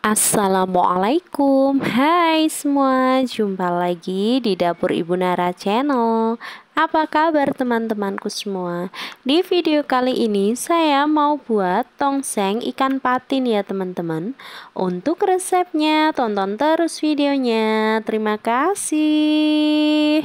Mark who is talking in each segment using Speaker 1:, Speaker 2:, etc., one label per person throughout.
Speaker 1: Assalamualaikum Hai semua Jumpa lagi di Dapur Ibu Nara Channel Apa kabar teman-temanku semua Di video kali ini saya mau buat tongseng ikan patin ya teman-teman Untuk resepnya tonton terus videonya Terima kasih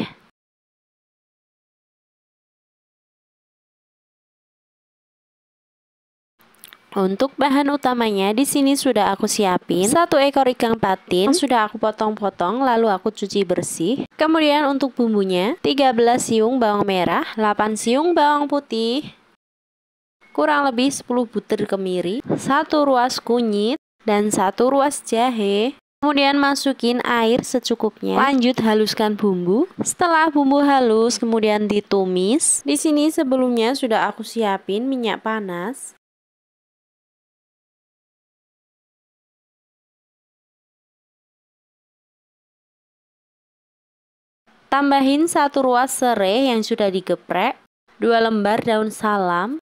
Speaker 1: Untuk bahan utamanya di sini sudah aku siapin satu ekor ikan patin sudah aku potong-potong lalu aku cuci bersih. Kemudian untuk bumbunya 13 siung bawang merah, 8 siung bawang putih, kurang lebih 10 butir kemiri, satu ruas kunyit dan satu ruas jahe. Kemudian masukin air secukupnya. Lanjut haluskan bumbu. Setelah bumbu halus kemudian ditumis. Di sini sebelumnya sudah aku siapin minyak panas. Tambahin satu ruas serai yang sudah digeprek, dua lembar daun salam,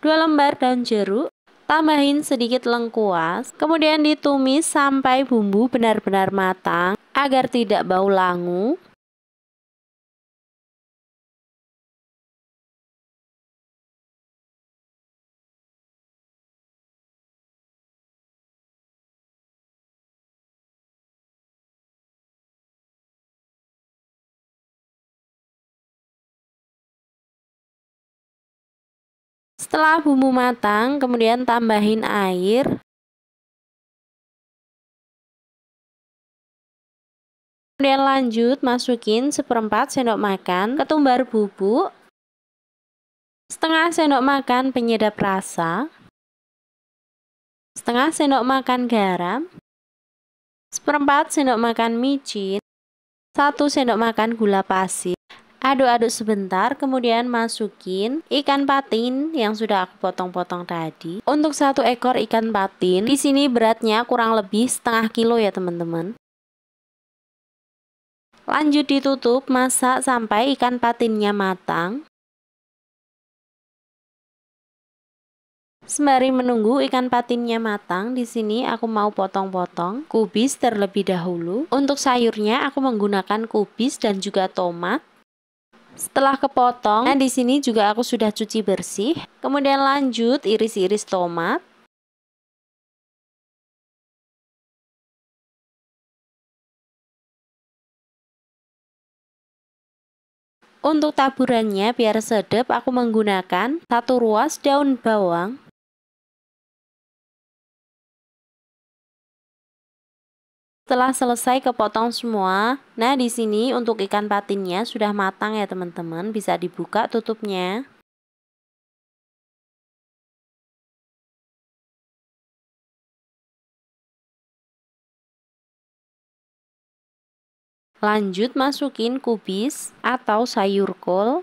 Speaker 1: dua lembar daun jeruk, tambahin sedikit lengkuas, kemudian ditumis sampai bumbu benar-benar matang agar tidak bau
Speaker 2: langu. Setelah bumbu matang, kemudian tambahin air. Kemudian lanjut
Speaker 1: masukin seperempat sendok makan ketumbar bubuk, setengah sendok makan penyedap rasa, setengah sendok makan garam, seperempat sendok makan micin, satu sendok makan gula pasir, Aduk-aduk sebentar, kemudian masukin ikan patin yang sudah aku potong-potong tadi. Untuk satu ekor ikan patin, di sini beratnya kurang lebih setengah kilo ya teman-teman. Lanjut ditutup, masak sampai ikan patinnya matang. Sembari menunggu ikan patinnya matang, di sini aku mau potong-potong kubis terlebih dahulu. Untuk sayurnya aku menggunakan kubis dan juga tomat. Setelah kepotong, nah di sini juga aku sudah cuci bersih. Kemudian lanjut iris-iris tomat.
Speaker 2: Untuk taburannya biar sedap aku menggunakan satu ruas daun bawang
Speaker 1: Setelah selesai kepotong semua, nah di sini untuk ikan patinnya sudah matang ya teman-teman, bisa dibuka tutupnya.
Speaker 2: Lanjut masukin kubis atau sayur kol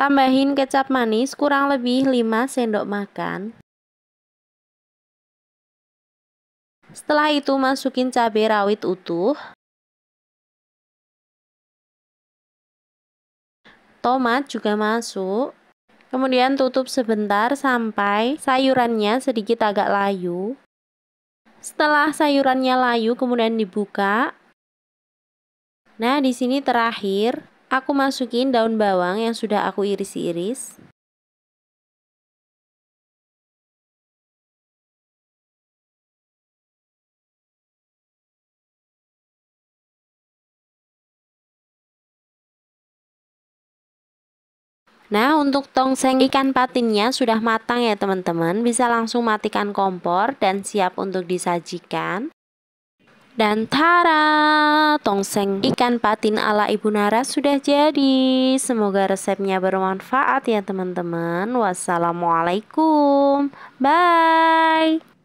Speaker 1: Tambahin kecap manis kurang lebih 5 sendok makan. Setelah itu masukin cabai rawit utuh. Tomat juga masuk. Kemudian tutup sebentar sampai sayurannya sedikit agak layu. Setelah sayurannya layu kemudian dibuka. Nah, di sini terakhir Aku masukin daun bawang yang
Speaker 2: sudah aku iris-iris.
Speaker 1: Nah, untuk tongseng ikan patinnya sudah matang ya teman-teman. Bisa langsung matikan kompor dan siap untuk disajikan. Dan tara, tongseng ikan patin ala Ibu Nara sudah jadi. Semoga resepnya bermanfaat ya teman-teman. Wassalamualaikum. Bye.